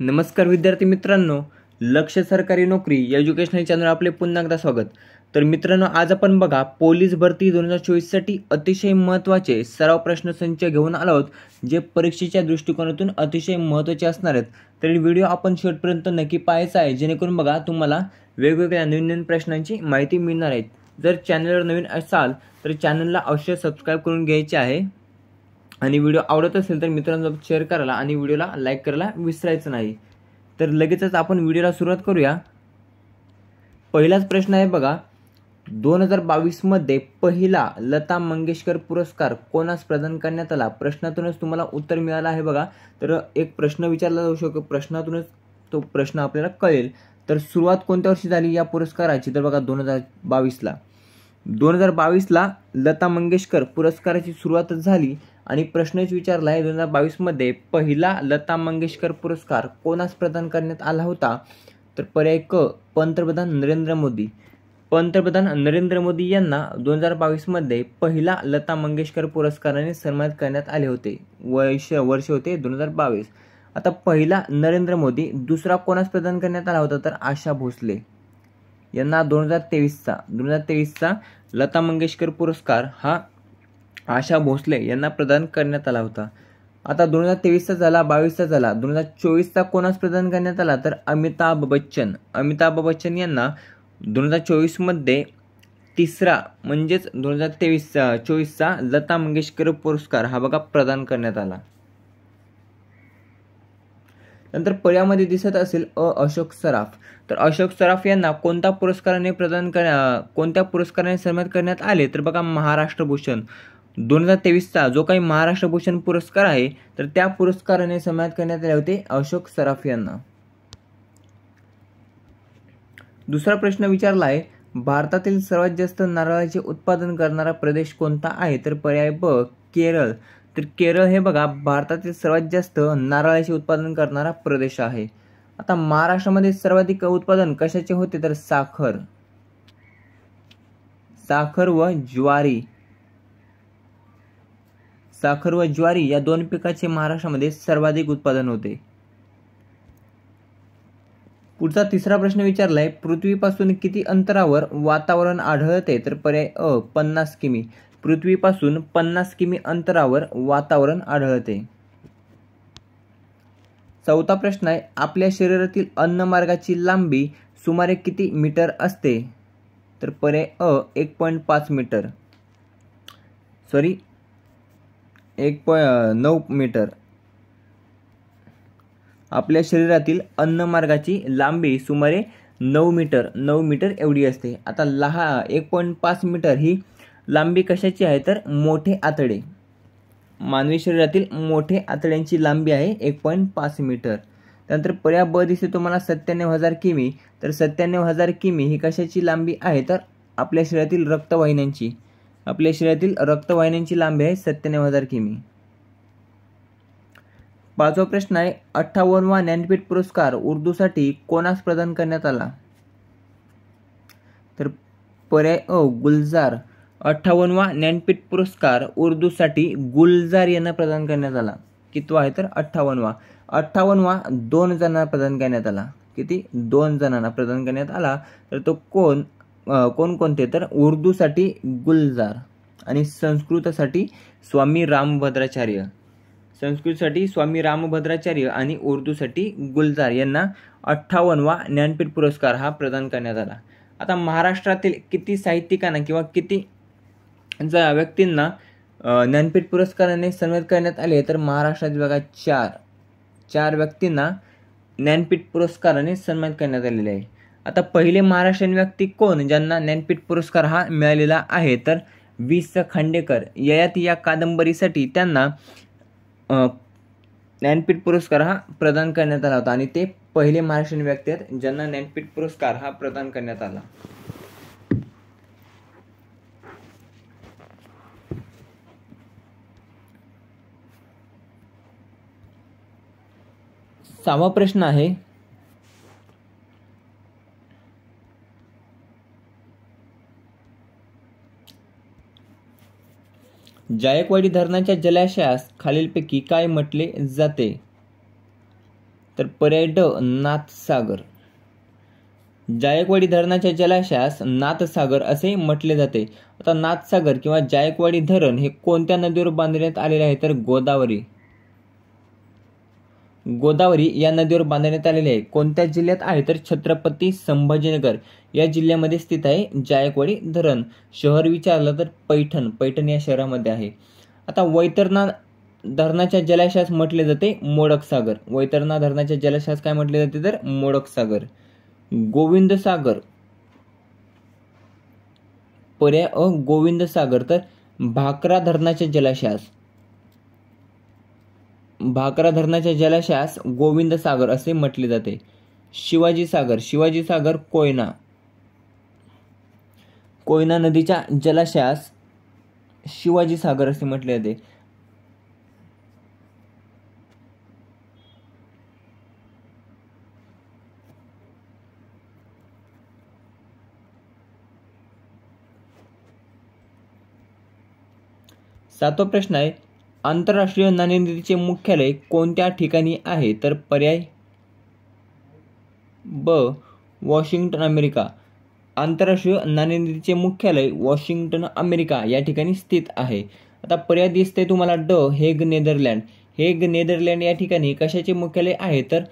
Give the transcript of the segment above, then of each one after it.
नमस्कार विद्यार्थी मित्रांनो लक्ष सरकारी नोकरी एज्युकेशनल चॅनल आपले पुन्हा एकदा स्वागत तर मित्रांनो आज आपण बघा पोलीस भरती दोन हजार चोवीससाठी अतिशय महत्त्वाचे सराव प्रश्नसंच घेऊन आलो आहोत जे परीक्षेच्या दृष्टिकोनातून अतिशय महत्त्वाचे असणार आहेत तर व्हिडिओ आपण शेवटपर्यंत नक्की पाहायचा आहे जेणेकरून बघा तुम्हाला वेगवेगळ्या नवीन नवीन प्रश्नांची माहिती मिळणार आहे जर चॅनलवर नवीन असाल तर चॅनलला अवश्य सबस्क्राईब करून घ्यायचे आहे आणि व्हिडिओ आवडत असेल तर मित्रांनो शेअर करायला आणि व्हिडिओला लाईक करायला विसरायचं नाही तर लगेचच आपण व्हिडिओला सुरुवात करूया पहिलाच प्रश्न आहे बघा दोन हजार बावीसमध्ये पहिला लता मंगेशकर पुरस्कार कोणास प्रदान करण्यात आला प्रश्नातूनच तुम्हाला उत्तर मिळालं आहे बघा तर एक प्रश्न विचारला जाऊ शकतो प्रश्नातूनच तो प्रश्न आपल्याला कळेल तर सुरुवात कोणत्या वर्षी झाली या पुरस्काराची तर बघा दोन हजार बावीसला दोन हजार बावीसला लता मंगेशकर पुरस्काराची सुरुवातच झाली आणि प्रश्नच विचारला आहे दोन हजार बावीसमध्ये पहिला लता मंगेशकर पुरस्कार कोणास प्रदान करण्यात आला होता तर पर्याय क पंतप्रधान नरेंद्र मोदी पंतप्रधान नरेंद्र मोदी यांना दोन हजार बावीसमध्ये पहिला लता मंगेशकर पुरस्काराने सन्मानित करण्यात आले होते वर्ष वर्ष होते दोन हजार बावीस आता पहिला नरेंद्र मोदी दुसरा कोणास प्रदान करण्यात आला होता तर आशा भोसले यांना दोन हजार तेवीसचा दोन हजार तेवीसचा लता मंगेशकर पुरस्कार हा आशा भोसले यांना प्रदान करण्यात आला होता आता दोन हजार तेवीसचा झाला बावीसचा झाला दोन हजार चोवीसचा कोणास प्रदान करण्यात आला तर अमिताभ बच्चन अमिताभ बच्चन यांना दोन हजार चोवीसमध्ये तिसरा म्हणजेच दोन हजार तेवीसचा चोवीसचा लता मंगेशकर पुरस्कार हा बघा प्रदान करण्यात आला नंतर पर्यामध्ये दिसत असेल अ अशोक सराफ तर अशोक सराफ यांना कोणत्या पुरस्काराने प्रदान कर कोणत्या पुरस्काराने सन्मानित करण्यात आले तर बघा महाराष्ट्र भूषण दोन हजार तेवीसचा जो काही महाराष्ट्र भूषण पुरस्कार आहे तर त्या पुरस्काराने सन्मानित करण्यात आले होते अशोक सराफ यांना दुसरा प्रश्न विचारला आहे भारतातील सर्वात जास्त नारळाचे उत्पादन करणारा प्रदेश कोणता आहे तर पर्याय ब केरळ तर केरळ हे बघा भारतातील सर्वात जास्त नारळाचे उत्पादन करणारा प्रदेश आहे आता महाराष्ट्रामध्ये सर्वाधिक उत्पादन कशाचे होते तर साखर साखर व ज्वारी साखर व ज्वारी या दोन पिकाचे महाराष्ट्रामध्ये सर्वाधिक उत्पादन होते पुढचा तिसरा प्रश्न विचारलाय पृथ्वीपासून किती अंतरावर वातावरण आढळते तर पर्याय अ पन्नास किमी पृथ्वीपासून पन्नास किमी अंतरावर वातावरण आढळते चौथा प्रश्न आहे आपल्या शरीरातील अन्न मार्गाची लांबी सुमारे किती मीटर असते तर पर्याय अ एक पॉईंट पाच मीटर सॉरी एक पॉ नऊ मीटर आपल्या शरीरातील अन्न मार्गाची लांबी सुमारे नऊ मीटर नऊ मीटर एवढी असते आता लहा एक पॉईंट पाच मीटर ही लांबी कशाची आहे तर मोठे आतडे मानवी शरीरातील मोठे आतड्यांची लांबी आहे एक पॉईंट पाच मीटर त्यानंतर पर्या ब दिसते तुम्हाला सत्त्याण्णव हजार किमी तर सत्त्याण्णव हजार किमी ही कशाची लांबी आहे तर आपल्या शरीरातील रक्तवाहिन्यांची आपल्या शरीरातील रक्तवाहिन्यांची लांबी आहे सत्त्याण्णव हजार किमी पाचवा प्रश्न आहे अठ्ठावन्नवा ज्ञानपीठ पुरस्कार उर्दूसाठी कोणास प्रदान करण्यात आला तर पर्याय अ गुलजार अठ्ठावन्नवा ज्ञानपीठ पुरस्कार उर्दूसाठी गुलजार यांना प्रदान करण्यात आला कितवा आहे तर अठ्ठावन्नवा अठ्ठावन्नवा दोन जणांना प्रदान करण्यात आला किती दोन जणांना प्रदान करण्यात आला तर तो कोण कोण कोणते तर उर्दूसाठी गुलजार आणि संस्कृतासाठी स्वामी रामभद्राचार्य संस्कृतसाठी स्वामी रामभद्राचार्य आणि उर्दूसाठी गुलजार यांना अठ्ठावन्नवा ज्ञानपीठ पुरस्कार हा प्रदान करण्यात आला आता महाराष्ट्रातील किती साहित्यिकांना किंवा किती जर व्यक्तींना ज्ञानपीठ पुरस्काराने सन्मानित करण्यात आले तर महाराष्ट्रात बघा चार चार व्यक्तींना ज्ञानपीठ पुरस्काराने सन्मानित करण्यात आलेले आहे आता पहिले महाराष्ट्रीयन व्यक्ती कोण ज्यांना ज्ञानपीठ पुरस्कार हा मिळालेला आहे तर वी स खांडेकर ययात या कादंबरीसाठी त्यांना ज्ञानपीठ पुरस्कार हा प्रदान करण्यात आला होता आणि ते पहिले महाराष्ट्रीयन व्यक्ती आहेत ज्यांना ज्ञानपीठ पुरस्कार हा प्रदान करण्यात आला सहावा प्रश्न आहे जायकवाडी धरणाच्या जलाशयास खालीलपैकी काय म्हटले जाते तर पर्याय ड नाथसागर जायकवाडी धरणाच्या जलाशयास नाथसागर असे म्हटले जाते आता नाथसागर किंवा जायकवाडी धरण हे कोणत्या नदीवर बांधण्यात आलेले आहे तर गोदावरी गोदावरी या नदीवर बांधण्यात आलेले आहे कोणत्या जिल्ह्यात आहे तर छत्रपती संभाजीनगर या जिल्ह्यामध्ये स्थित आहे जायकवाडी धरण शहर विचारलं तर पैठण पैठण या शहरामध्ये आहे आता वैतरणा धरणाच्या जलाशयास म्हटले जाते मोडकसागर वैतरणा धरणाच्या जलाशयास काय म्हटले जाते तर मोडकसागर गोविंदसागर पर्याय अ गोविंदसागर तर भाकरा धरणाच्या जलाशयास भाकरा धरणाच्या जलाशयास गोविंद सागर असे म्हटले जाते शिवाजी सागर शिवाजी सागर कोयना कोयना नदीच्या जलाशयास शिवाजी सागर असे म्हटले जाते सातवा प्रश्न आहे आंतरराष्ट्रीय नाणेनिधीचे मुख्यालय कोणत्या ठिकाणी आहे तर पर्याय ब वॉशिंग्टन अमेरिका आंतरराष्ट्रीय नाणेनिधीचे मुख्यालय वॉशिंग्टन अमेरिका या ठिकाणी स्थित आहे आता पर्याय दिसते तुम्हाला ड हेग नेदरलँड हेग नेदरलँड या ठिकाणी कशाचे मुख्यालय आहे तर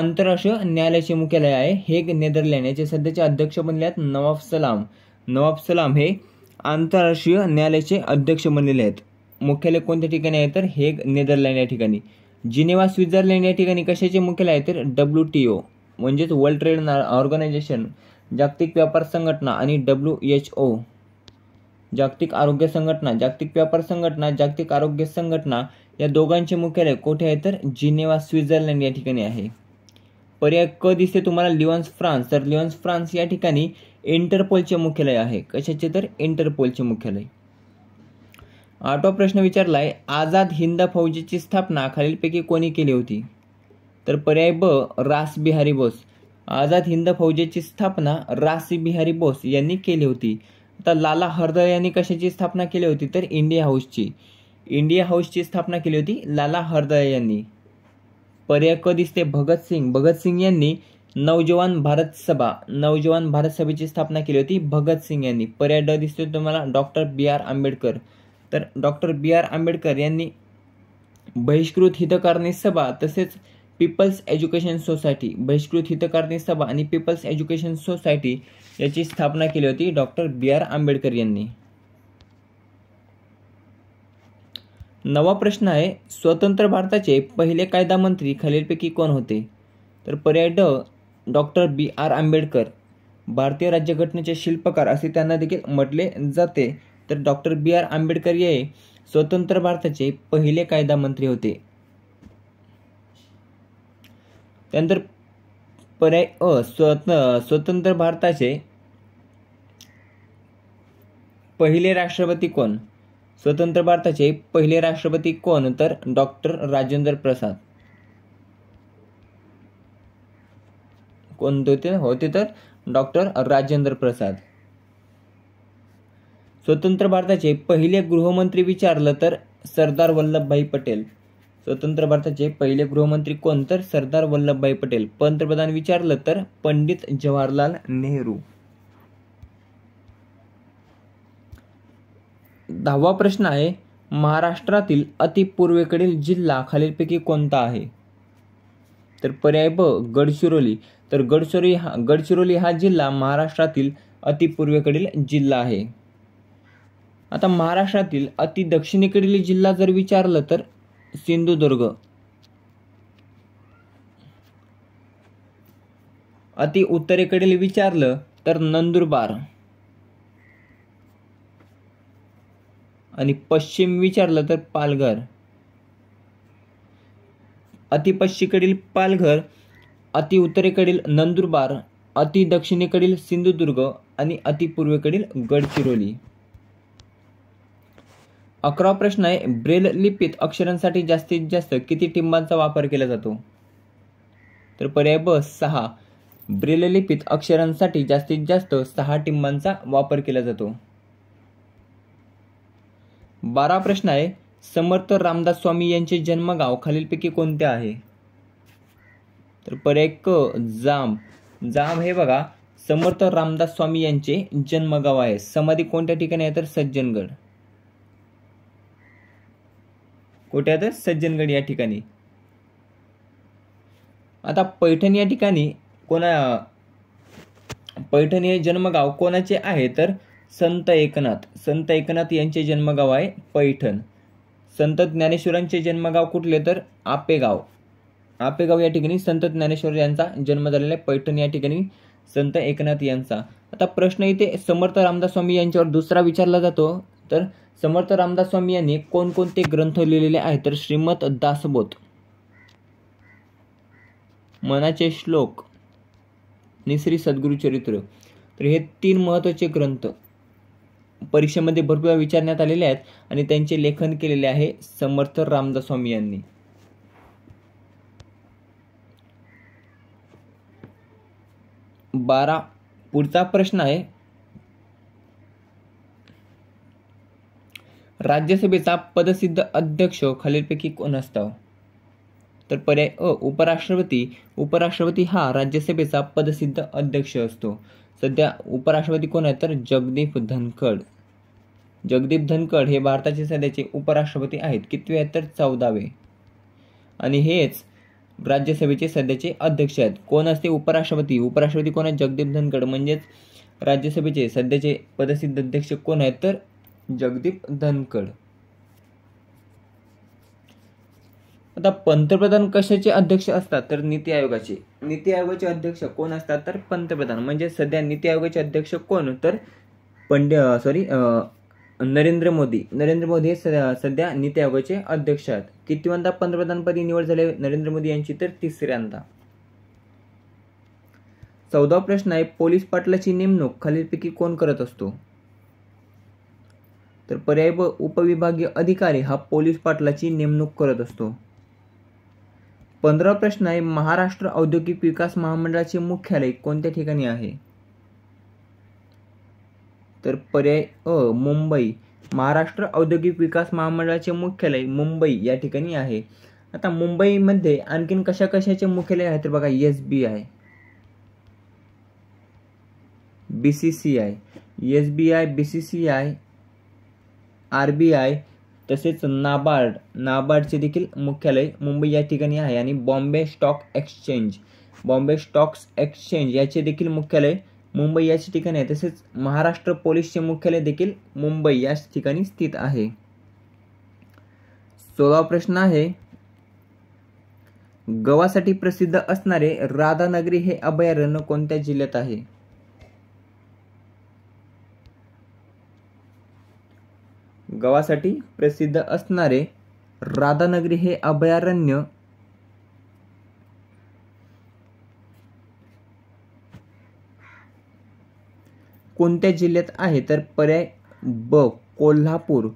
आंतरराष्ट्रीय न्यायालयाचे मुख्यालय आहे हेग नेदरलँड याचे सध्याचे अध्यक्ष बनले आहेत नवाब सलाम नवाब सलाम हे आंतरराष्ट्रीय न्यायालयाचे अध्यक्ष बनलेले आहेत मुख्यालय कोणत्या ठिकाणी आहे तर हेग नेदरलँड या ठिकाणी जिनेवा स्वित्झर्लंड या ठिकाणी कशाचे मुख्यालय आहे तर डब्ल्यू टी ओ म्हणजेच वर्ल्ड ट्रेड ऑर्गनायझेशन जागतिक व्यापार संघटना आणि डब्ल्यू एच ओ जागतिक आरोग्य संघटना जागतिक व्यापार संघटना जागतिक आरोग्य संघटना या दोघांचे मुख्यालय कोठे आहे तर जिनेवा स्वित्झर्लंड या ठिकाणी आहे पर्याय क दिसते तुम्हाला लिओन्स फ्रान्स तर लिओन्स फ्रान्स या ठिकाणी इंटरपोलचे मुख्यालय आहे कशाचे तर इंटरपोलचे मुख्यालय आठवा प्रश्न विचारलाय आझाद हिंद फौजेची स्थापना खालीलपैकी कोणी केली होती तर पर्याय ब रासबिहारी बोस आझाद हिंद फौजेची स्थापना रासबिहारी बोस यांनी केली होती आता लाला हरदळ यांनी कशाची स्थापना केली होती तर इंडिया हाऊसची इंडिया हाऊसची स्थापना केली होती लाला हरदळ यांनी पर्याय क दिसते भगतसिंग भगतसिंग यांनी नवजवान भारत सभा नवजवान भारत सभेची स्थापना केली होती भगतसिंग यांनी पर्याय ड दिसतो तुम्हाला डॉक्टर बी आर आंबेडकर तर डॉक्टर बी आर आंबेडकर यांनी बहिष्कृत हितकारणी सभा तसेच पीपल्स एज्युकेशन सोसायटी बहिष्कृत हितकारणी सभा आणि पीपल्स एज्युकेशन सोसायटी याची स्थापना केली होती डॉक्टर बी आर आंबेडकर यांनी नवा प्रश्न आहे स्वतंत्र भारताचे पहिले कायदा मंत्री खालीलपैकी कोण होते तर पर्याय ड डॉक्टर बी आर आंबेडकर भारतीय राज्यघटनेचे शिल्पकार असे त्यांना देखील म्हटले जाते तर डॉक्टर बी आर आंबेडकर हे स्वतंत्र भारताचे पहिले कायदा मंत्री होते त्यानंतर पर्याय अ स्वत स्वतंत्र भारताचे पहिले राष्ट्रपती कोण स्वतंत्र भारताचे पहिले राष्ट्रपती कोण तर डॉक्टर राजेंद्र प्रसाद कोणते होते होते तर डॉक्टर राजेंद्र प्रसाद स्वतंत्र भारताचे पहिले गृहमंत्री विचारलं तर सरदार वल्लभभाई पटेल स्वतंत्र भारताचे पहिले गृहमंत्री कोण तर सरदार वल्लभभाई पटेल पंतप्रधान विचारलं तर पंडित जवाहरलाल नेहरू दहावा प्रश्न आहे महाराष्ट्रातील अतिपूर्वेकडील जिल्हा खालीलपैकी कोणता आहे तर पर्याय ब गडचिरोली तर गडचिरोली हा गडचिरोली हा जिल्हा महाराष्ट्रातील अतिपूर्वेकडील जिल्हा आहे आता महाराष्ट्रातील अति दक्षिणेकडील जिल्हा जर विचारलं तर सिंधुदुर्ग अति उत्तरेकडील विचारलं तर नंदुरबार आणि पश्चिम विचारलं तर पालघर अति पश्चिमेकडील पालघर अति उत्तरेकडील नंदुरबार अति दक्षिणेकडील सिंधुदुर्ग आणि अति पूर्वेकडील गडचिरोली अकरा प्रश्न आहे ब्रेल लिपीत अक्षरांसाठी जास्तीत जास्त किती टिंबांचा वापर केला जातो तर पर्याय ब सहा ब्रेल लिपीत अक्षरांसाठी जास्तीत जास्त सहा टिंबांचा वापर केला जातो बारा प्रश्न आहे समर्थ रामदास स्वामी यांचे जन्मगाव खालीलपैकी कोणते आहे तर पर्याय क जांब जांब हे बघा समर्थ रामदास स्वामी यांचे जन्मगाव आहे समाधी कोणत्या ठिकाणी आहे तर सज्जनगड कुठे तर सज्जनगड या ठिकाणी आता पैठण या ठिकाणी कोणा पैठण हे जन्मगाव कोणाचे आहे तर संत एकनाथ संत एकनाथ यांचे जन्मगाव आहे पैठण संत ज्ञानेश्वरांचे जन्मगाव कुठले तर आपेगाव आपेगाव या ठिकाणी संत ज्ञानेश्वर यांचा जन्म झालेला आहे पैठण या ठिकाणी संत एकनाथ यांचा आता प्रश्न इथे समर्थ रामदास स्वामी यांच्यावर दुसरा विचारला जातो तर समर्थ रामदास स्वामी यांनी कोणकोणते ग्रंथ लिहिलेले आहेत तर श्रीमत दासबोध मनाचे श्लोक आणि श्री सद्गुरू चरित्र तर हे तीन महत्त्वाचे ग्रंथ परीक्षेमध्ये भरपूर विचारण्यात आलेले आहेत आणि त्यांचे लेखन केलेले आहे समर्थ रामदास स्वामी यांनी बारा पुढचा प्रश्न आहे राज्यसभेचा पदसिद्ध अध्यक्ष खालीलपैकी कोण असतो तर पर्याय अ उपराष्ट्रपती उपराष्ट्रपती हा राज्यसभेचा पदसिद्ध अध्यक्ष असतो सध्या उपराष्ट्रपती कोण आहेत तर जगदीप धनखड जगदीप धनखड हे भारताचे सध्याचे उपराष्ट्रपती आहेत कितवे आहेत तर चौदावे आणि हेच राज्यसभेचे सध्याचे अध्यक्ष आहेत कोण असते उपराष्ट्रपती उपराष्ट्रपती कोण आहेत जगदीप धनखड म्हणजेच राज्यसभेचे सध्याचे पदसिद्ध अध्यक्ष कोण आहेत तर जगदीप धनकड आता पंतप्रधान कशाचे अध्यक्ष असतात तर नीती आयोगाचे नीती आयोगाचे अध्यक्ष कोण असतात तर पंतप्रधान म्हणजे सध्या नीती आयोगाचे अध्यक्ष कोण तर पंड सॉरी नरेंद्र मोदी नरेंद्र मोदी हे सध्या नीती आयोगाचे अध्यक्ष आहेत कितव्यांदा पंतप्रधानपदी निवड झाले नरेंद्र मोदी यांची तर तिसऱ्यांदा चौदा प्रश्न आहे पोलीस पाटलाची नेमणूक खालीलपैकी कोण करत असतो तर पर्याय व उपविभागीय अधिकारी हा पोलीस पाटलाची नेमणूक करत असतो पंधरा प्रश्न आहे महाराष्ट्र औद्योगिक विकास महामंडळाचे मुख्यालय कोणत्या ठिकाणी आहे तर पर्याय अ मुंबई महाराष्ट्र औद्योगिक विकास महामंडळाचे मुख्यालय मुंबई या ठिकाणी आहे आता मुंबईमध्ये आणखीन कशा कशाचे मुख्यालय आहे तर बघा S B I B C C I S B I B C C I R B I तसेच नाबार्ड नाबार्डचे देखील मुख्यालय मुंबई या ठिकाणी आहे आणि Bombay stock exchange Bombay stocks exchange याचे देखील मुख्यालय मुंबई याच ठिकाणी आहे तसेच महाराष्ट्र पोलीसचे मुख्यालय देखील मुंबई याच ठिकाणी स्थित आहे सोळावा प्रश्न आहे गव्हासाठी प्रसिद्ध असणारे राधानगरी हे अभयारण्य कोणत्या जिल्ह्यात आहे गव्हासाठी प्रसिद्ध असणारे राधानगरी हे अभयारण्य कोणत्या जिल्ह्यात आहे तर पर्याय ब कोल्हापूर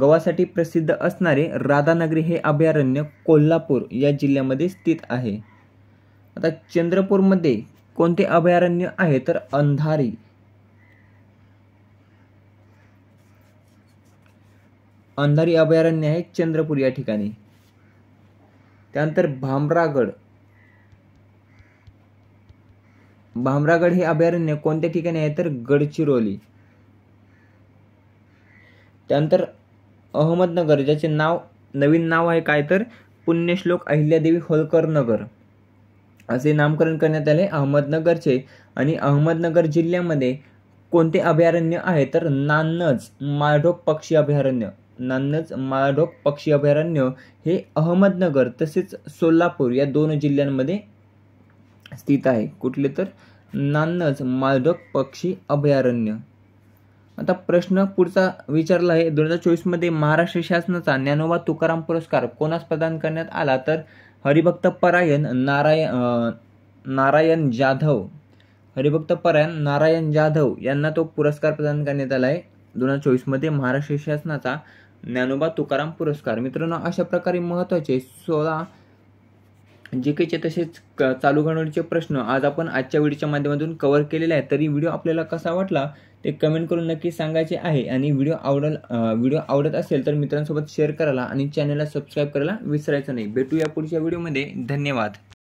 गव्हासाठी प्रसिद्ध असणारे राधानगरी हे अभयारण्य कोल्हापूर या जिल्ह्यामध्ये स्थित आहे आता चंद्रपूरमध्ये कोणते अभयारण्य आहे तर अंधारी अंधारी अभयारण्य आहे चंद्रपूर या ठिकाणी त्यानंतर भामरागड भामरागड हे अभयारण्य कोणत्या ठिकाणी आहे तर गडचिरोली त्यानंतर अहमदनगर ज्याचे नाव नवीन नाव आहे काय तर पुण्यश्लोक अहिल्यादेवी होलकर नगर असे नामकरण करण्यात आले अहमदनगरचे आणि अहमदनगर जिल्ह्यामध्ये कोणते अभयारण्य आहे तर नान्नज माळढोक पक्षी अभयारण्य नान्नज माळढोक पक्षी अभयारण्य हे अहमदनगर तसेच सोलापूर या दोन जिल्ह्यांमध्ये स्थित आहे कुठले तर नान्नज माळढोक पक्षी अभयारण्य आता प्रश्न पुढचा विचारला आहे दोन हजार चोवीसमध्ये महाराष्ट्र शासनाचा ज्ञानोबा तुकाराम पुरस्कार कोणास प्रदान करण्यात आला तर हरिभक्त परायण नारायण नारायण जाधव हरिभक्त परायण नारायण जाधव यांना तो पुरस्कार प्रदान करण्यात आला आहे दोन हजार चोवीसमध्ये महाराष्ट्र शासनाचा ज्ञानोबा तुकाराम पुरस्कार मित्रांनो अशा प्रकारे महत्त्वाचे सोळा जे काहीचे तसेच चालू घडवण्याचे प्रश्न आज आपण आजच्या व्हिडिओच्या माध्यमातून कव्हर केलेले आहेत तरी व्हिडिओ आपल्याला कसा वाटला ते कमेंट करून नक्की सांगायचे आहे आणि व्हिडिओ आवडल व्हिडिओ आवडत असेल तर मित्रांसोबत शेअर करायला आणि चॅनलला सबस्क्राईब करायला विसरायचं नाही भेटूया पुढच्या व्हिडिओमध्ये धन्यवाद